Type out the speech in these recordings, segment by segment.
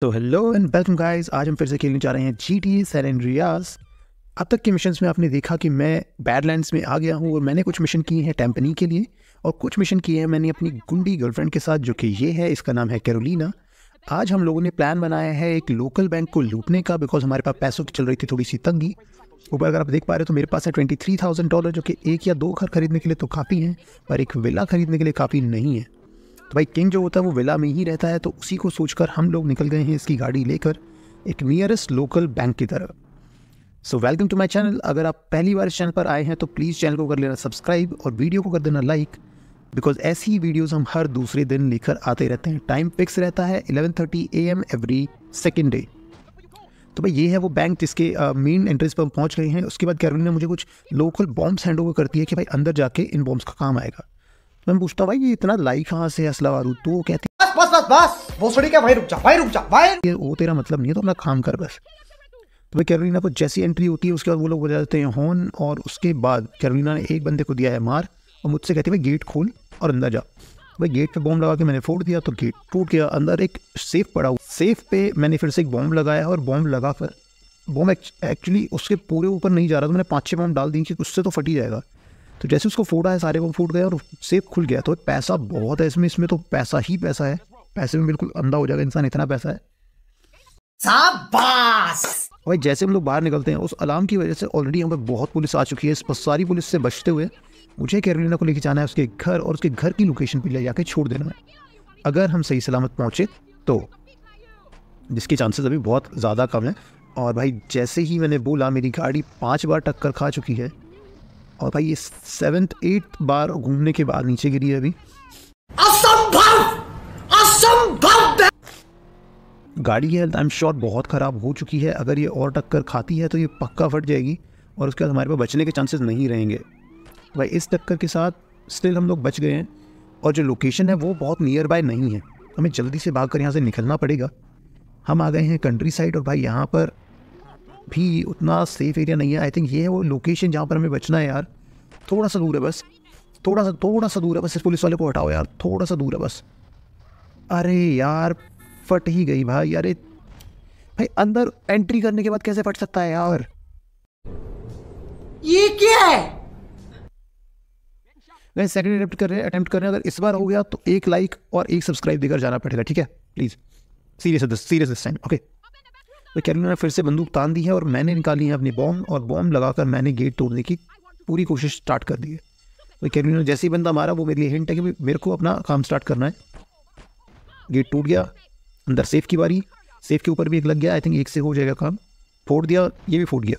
तो hello and welcome guys आज हम फिर से खेलने जा रहे हैं जी टी सैन रियाज अब तक के मिशन में आपने देखा कि मैं बैडलैंड्स में आ गया हूँ और मैंने कुछ मिशन किए हैं टेम्पनी के लिए और कुछ मिशन किए हैं मैंने अपनी गुंडी गर्लफ्रेंड के साथ जो कि ये है इसका नाम है कैरोलिना आज हम लोगों ने प्लान बनाया है एक लोकल बैंक को लूटने का बिकॉज हमारे पास पैसों की चल रही थी थोड़ी सी तंगी ऊपर अगर आप देख पा रहे हो तो मेरे पास है ट्वेंटी थ्री थाउजेंड डॉलर जो कि एक या दो घर खरीदने के लिए तो काफ़ी हैं पर एक विला खरीदने के लिए काफ़ी नहीं है तो भाई किंग जो होता है वो विला में ही रहता है तो उसी को सोचकर हम लोग निकल गए हैं इसकी गाड़ी लेकर एक नियरेस्ट लोकल बैंक की तरफ so welcome to my channel अगर आप पहली बार इस चैनल पर आए हैं तो प्लीज़ चैनल को कर लेना सब्सक्राइब और वीडियो को कर देना लाइक बिकॉज ऐसी ही वीडियोज़ हम हर दूसरे दिन लेकर आते रहते हैं टाइम फिक्स रहता है eleven thirty A M every second day तो भाई ये है वो बैंक जिसके मेन एंट्रेंस पर हम पहुँच गए हैं उसके बाद कैरविन ने मुझे कुछ लोकल बॉम्ब्स हैंड ओवर करती है कि भाई अंदर जाके इन बॉम्ब्स का काम आएगा मैं पूछता भाई ये इतना लाई कहाँ से असला वारू तो वो कहती बस बस बस बस भोसड़ी क्या भाई रुक जा भाई रुक जा भाई ये वो तेरा मतलब नहीं है तो अपना काम कर बस तो भाई कैरोलिना को जैसी एंट्री होती है उसके बाद वो लोग बजा देते हैं हॉर्न और उसके बाद कैरोलिना ने एक बंदे को दिया है मार और मुझसे कहती भाई गेट खोल और अंदर जा भाई गेट पे बॉम्ब लगा के मैंने फोड़ दिया तो गेट टूट गया अंदर एक सेफ पड़ा हुआ सेफ पे मैंने फिर से एक बॉम्ब लगाया और बॉम्ब लगा कर बॉम्ब एक्चुअली उसके पूरे ऊपर नहीं जा रहा था तो मैंने पाँच छः बॉम्ब डाल दी कि उससे तो फट ही जाएगा तो जैसे उसको फोड़ा है सारे वो फूट गए और सेफ खुल गया तो पैसा बहुत है इसमें इसमें तो पैसा ही पैसा है पैसे में बिल्कुल अंधा हो जाएगा इंसान इतना पैसा है भाई जैसे हम लोग बाहर निकलते हैं उस अलार्म की वजह से ऑलरेडी हम बहुत पुलिस आ चुकी है इस पर सारी पुलिस से बचते हुए मुझे कैरोलिना को लेके जाना है उसके घर और उसके घर की लोकेशन पर ले जाके छोड़ देना है अगर हम सही सलामत पहुँचे तो जिसके चांसेस अभी बहुत ज़्यादा कम है और भाई जैसे ही मैंने बोला मेरी गाड़ी पाँच बार टक्कर खा चुकी है और भाई ये सेवेंथ एट्थ बार घूमने के बाद नीचे गिरी है अभी असंभव असंभव गाड़ी की हेल्थ आई एम श्योर बहुत ख़राब हो चुकी है अगर ये और टक्कर खाती है तो ये पक्का फट जाएगी और उसके बाद हमारे पास बचने के चांसेस नहीं रहेंगे भाई इस टक्कर के साथ स्टिल हम लोग बच गए हैं और जो लोकेशन है वो बहुत नियर बाय नहीं है हमें जल्दी से भाग कर यहाँ से निकलना पड़ेगा हम आ गए हैं कंट्री साइड और भाई यहाँ पर भी उतना सेफ एरिया नहीं है आई थिंक ये है वो लोकेशन जहाँ पर हमें बचना है यार थोड़ा सा दूर है बस थोड़ा सा थोड़ा सा दूर है बस इस पुलिस वाले को हटाओ यार थोड़ा सा दूर है बस अरे यार फट ही गई भाई अरे भाई अंदर एंट्री करने के बाद कैसे फट सकता है यार ये क्या है गाइस सेकंड अटेम्प्ट कर रहे हैं अटेम्प्ट कर रहे हैं अगर इस बार हो गया तो एक लाइक और एक सब्सक्राइब देकर जाना पड़ेगा ठीक है please serious this serious this time okay तो कैरलिना ने फिर से बंदूक तान दी है और मैंने निकाली है अपनी बॉम्ब और बॉम्ब लगाकर मैंने गेट तोड़ने की पूरी कोशिश स्टार्ट कर दी है तो कैरलिना जैसे ही बंदा मारा वो मेरे लिए हिंट है कि मेरे को अपना काम स्टार्ट करना है गेट टूट गया अंदर सेफ की बारी सेफ के ऊपर भी एक लग गया आई थिंक एक से हो जाएगा काम फोड़ दिया ये भी फोड़ गया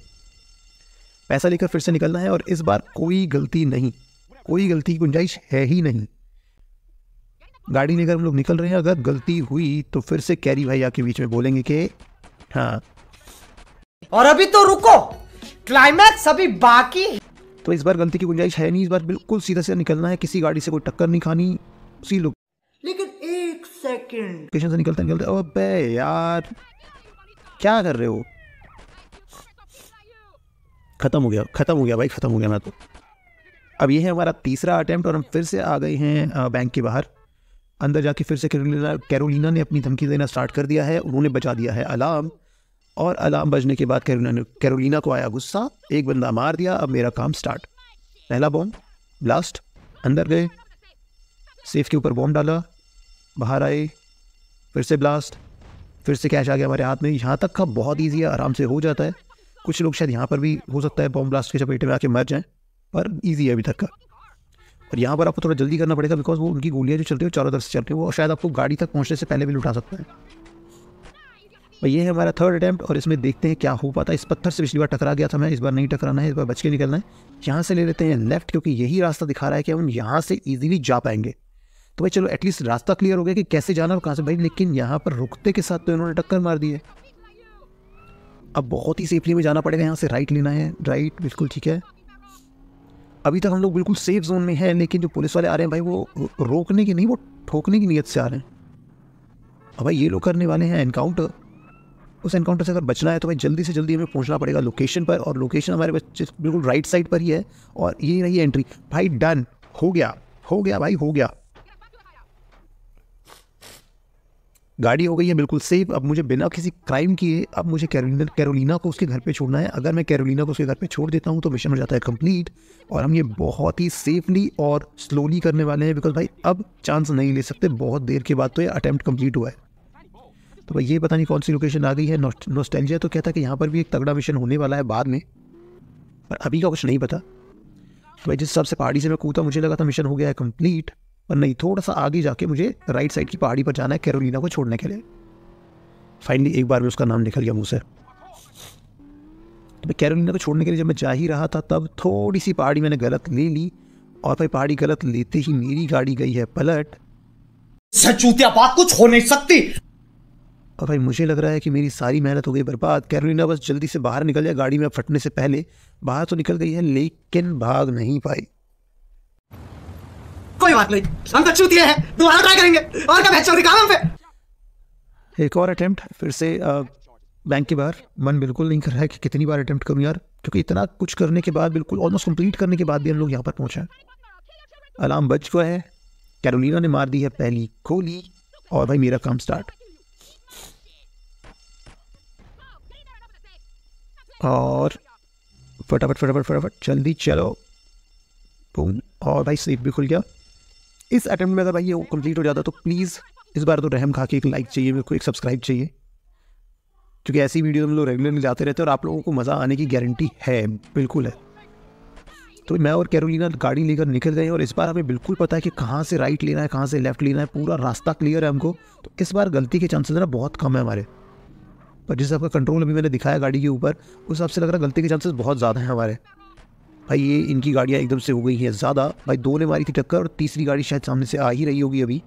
पैसा लेकर फिर से निकलना है और इस बार कोई गलती नहीं कोई गलती की गुंजाइश है ही नहीं गाड़ी लेकर हम लोग निकल रहे हैं अगर गलती हुई तो फिर से कैरी भाई आके बीच में बोलेंगे कि हाँ और अभी तो रुको क्लाइमैक्स अभी बाकी तो इस बार गलती की गुंजाइश है नहीं इस बार बिल्कुल सीधा से निकलना है किसी गाड़ी से कोई टक्कर नहीं खानी सी लोग लेकिन एक सेकंड से निकलता निकलते अबे यार क्या कर रहे हो खत्म हो गया खत्म हो गया भाई खत्म हो गया मैं तो अब ये है हमारा तीसरा अटेम्प्ट और हम फिर से आ गए हैं बैंक के बाहर अंदर जाके फिर से कैरोलिना कैरोलिना ने अपनी धमकी देना स्टार्ट कर दिया है उन्होंने बचा दिया है अलार्म और अलार्म बजने के बाद कैरोना ने कैरोलिना को आया गुस्सा एक बंदा मार दिया अब मेरा काम स्टार्ट पहला बॉम्ब ब्लास्ट अंदर गए सेफ के ऊपर बॉम्ब डाला बाहर आए फिर से ब्लास्ट फिर से कैश आ गया हमारे हाथ में यहाँ तक का बहुत ईजी है आराम से हो जाता है कुछ लोग शायद यहाँ पर भी हो सकता है बॉम्ब ब्लास्ट के चपेटे में आके मर जाएँ पर ईजी है अभी तक का और यहाँ पर आपको थोड़ा जल्दी करना पड़ेगा बिकॉज वो उनकी गोलियाँ जो चलती है चारों तरफ से चलती है वो शायद आपको गाड़ी तक पहुँचने से पहले भी लुटा सकता है भाई तो ये है हमारा थर्ड अटैम्प्ट और इसमें देखते हैं क्या हो पाता है इस पत्थर से पिछली बार टकरा गया था मैं इस बार नहीं टकराना है इस बार बच के निकलना है यहाँ से ले लेते हैं लेफ्ट क्योंकि यही रास्ता दिखा रहा है कि हम यहाँ से ईजिली जा पाएंगे तो भाई चलो एटलीस्ट रास्ता क्लियर हो गया कि कैसे जाना और कहाँ से भाई लेकिन यहाँ पर रुकते के साथ तो इन्होंने टक्कर मार दी है अब बहुत ही सेफली में जाना पड़ेगा यहाँ से राइट लेना है राइट बिल्कुल ठीक है अभी तक हम लोग बिल्कुल सेफ जोन में हैं लेकिन जो पुलिस वाले आ रहे हैं भाई वो रोकने की नहीं वो ठोकने की नीयत से आ रहे हैं अब भाई ये लोग करने वाले हैं एनकाउंटर उस एनकाउंटर से अगर बचना है तो भाई जल्दी से जल्दी हमें पहुंचना पड़ेगा लोकेशन पर और लोकेशन हमारे बच्चे बिल्कुल राइट साइड पर ही है और ये रही एंट्री भाई डन हो गया हो गया भाई हो गया गाड़ी हो गई है बिल्कुल सेफ अब मुझे बिना किसी क्राइम किए अब मुझे कैरोलिना कैरोलिना को उसके घर पे छोड़ना है अगर मैं कैरोलिना को उसके घर पे छोड़ देता हूँ तो मिशन हो जाता है कंप्लीट और हम ये बहुत ही सेफली और स्लोली करने वाले हैं बिकॉज भाई अब चांस नहीं ले सकते बहुत देर के बाद तो ये अटैम्प्ट कम्प्लीट हुआ है तो भाई ये पता नहीं कौन सी लोकेशन आ गई है नोस्टेंजिया तो कहता है कि यहाँ पर भी एक तगड़ा मिशन होने वाला है बाद में पर अभी का कुछ नहीं पता तो भाई जिस हिसाब से पहाड़ी से मैं कूदा मुझे लगा था मिशन हो गया है कम्प्लीट और नहीं थोड़ा सा आगे जाके मुझे राइट साइड की पहाड़ी पर जाना है कैरोलिना को छोड़ने के लिए फाइनली एक बार में उसका नाम निकल गया मुँह से तो मैं कैरोलिना को छोड़ने के लिए जब मैं जा ही रहा था तब थोड़ी सी पहाड़ी मैंने गलत ले ली और भाई पहाड़ी गलत लेते ही मेरी गाड़ी गई है पलट सचूतिया बात कुछ हो नहीं सकती और भाई मुझे लग रहा है कि मेरी सारी मेहनत हो गई बर्बाद कैरोलिना बस जल्दी से बाहर निकल जाए गाड़ी में फटने से पहले बाहर तो निकल गई है लेकिन भाग नहीं पाई कोई बात नहीं हम तो चूतिए है दोबारा ट्राई करेंगे और कब है काम पे एक और अटेम्प्ट फिर से बैंक के बाहर मन बिल्कुल नहीं कर रहा है कि कितनी बार अटेम्प्ट करूं यार क्योंकि इतना कुछ करने के बाद बिल्कुल ऑलमोस्ट कंप्लीट करने के बाद भी हम लोग यहाँ पर पहुँचा अलार्म बज गया है कैरोलिना ने मार दी है पहली गोली और भाई मेरा काम स्टार्ट और फटाफट फटाफट फटाफट जल्दी चलो और भाई स्लीप भी खुल गया इस अटैम्प्ट में अगर भाई ये कंप्लीट हो जाता तो प्लीज़ इस बार तो रहम खा के एक लाइक चाहिए मेरे को एक सब्सक्राइब चाहिए क्योंकि ऐसी वीडियो हम लोग रेगुलरली जाते रहते हैं और आप लोगों को मज़ा आने की गारंटी है बिल्कुल है तो मैं और कैरोलिना गाड़ी लेकर निकल गए और इस बार हमें बिल्कुल पता है कि कहाँ से राइट लेना है कहाँ से लेफ्ट लेना है पूरा रास्ता क्लियर है हमको तो इस बार गलती के चांसेस ना बहुत कम है हमारे पर जिस हिसाब का कंट्रोल अभी मैंने दिखाया गाड़ी के ऊपर उस हिसाब से लग रहा है गलती के चांसेस बहुत ज़्यादा हैं हमारे भाई ये इनकी गाड़ियाँ एकदम से हो गई हैं ज़्यादा भाई दो ने मारी थी टक्कर और तीसरी गाड़ी शायद सामने से आ ही रही होगी अभी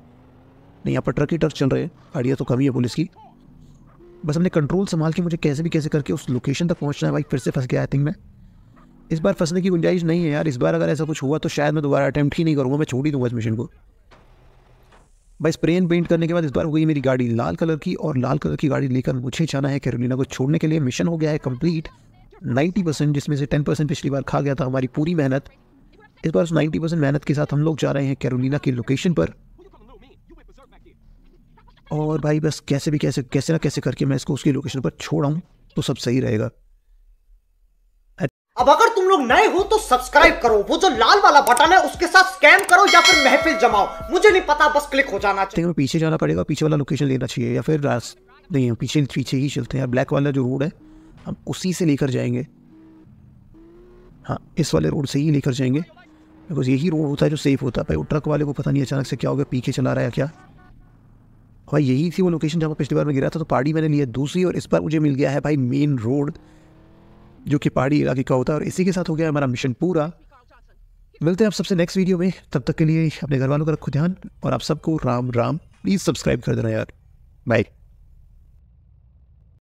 नहीं यहाँ पर ट्रक ही ट्रक चल रहे हैं गाड़ियाँ तो कमी है पुलिस की बस हमने कंट्रोल संभाल के मुझे कैसे भी कैसे करके उस लोकेशन तक पहुँचना है भाई फिर से फंस गया आई थिंक मैं इस बार फंसने की गुंजाइश नहीं है यार इस बार अगर ऐसा कुछ हुआ तो शायद मैं दोबारा अटैम्प्ट ही नहीं करूँगा मैं छोड़ ही दूँगा इस मिशन को भाई स्प्रे एंड पेंट करने के बाद इस बार हो गई मेरी गाड़ी लाल कलर की और लाल कलर की गाड़ी लेकर मुझे जाना है कैरोलिना को छोड़ने के लिए मिशन हो गया है कंप्लीट नाइन्टी परसेंट जिसमें से टेन परसेंट पिछली बार खा गया था हमारी पूरी मेहनत इस बार उस नाइन्टी परसेंट मेहनत के साथ हम लोग जा रहे हैं कैरोलिना की लोकेशन पर और भाई बस कैसे भी कैसे कैसे ना कैसे करके मैं इसको उसकी लोकेशन पर छोड़ाऊँ तो सब सही रहेगा अब अगर तुम लोग नए हो तो सब्सक्राइब करो वो जो लाल वाला बटन है उसके साथ स्कैम करो या फिर महफिल जमाओ मुझे नहीं पता बस क्लिक हो जाना चाहिए पीछे जाना पड़ेगा पीछे वाला लोकेशन लेना चाहिए या फिर नहीं पीछे पीछे ही चलते हैं ब्लैक वाला जो रोड है हम उसी से लेकर जाएंगे हाँ इस वाले रोड से ही लेकर जाएंगे बिकॉज यही रोड होता है जो सेफ़ होता है भाई वो ट्रक वाले को पता नहीं अचानक से क्या हो गया पीछे चला रहा है क्या भाई यही थी वो लोकेशन जहाँ पिछली बार में गिरा था तो पहाड़ी मैंने लिया दूसरी और इस बार मुझे मिल गया है भाई मेन रोड जो कि पहाड़ी इलाके का होता है और इसी के साथ हो गया हमारा मिशन पूरा मिलते हैं आप सबसे नेक्स्ट वीडियो में तब तक के लिए अपने घर वालों का रखो ध्यान और आप सबको राम राम प्लीज़ सब्सक्राइब कर देना यार बाय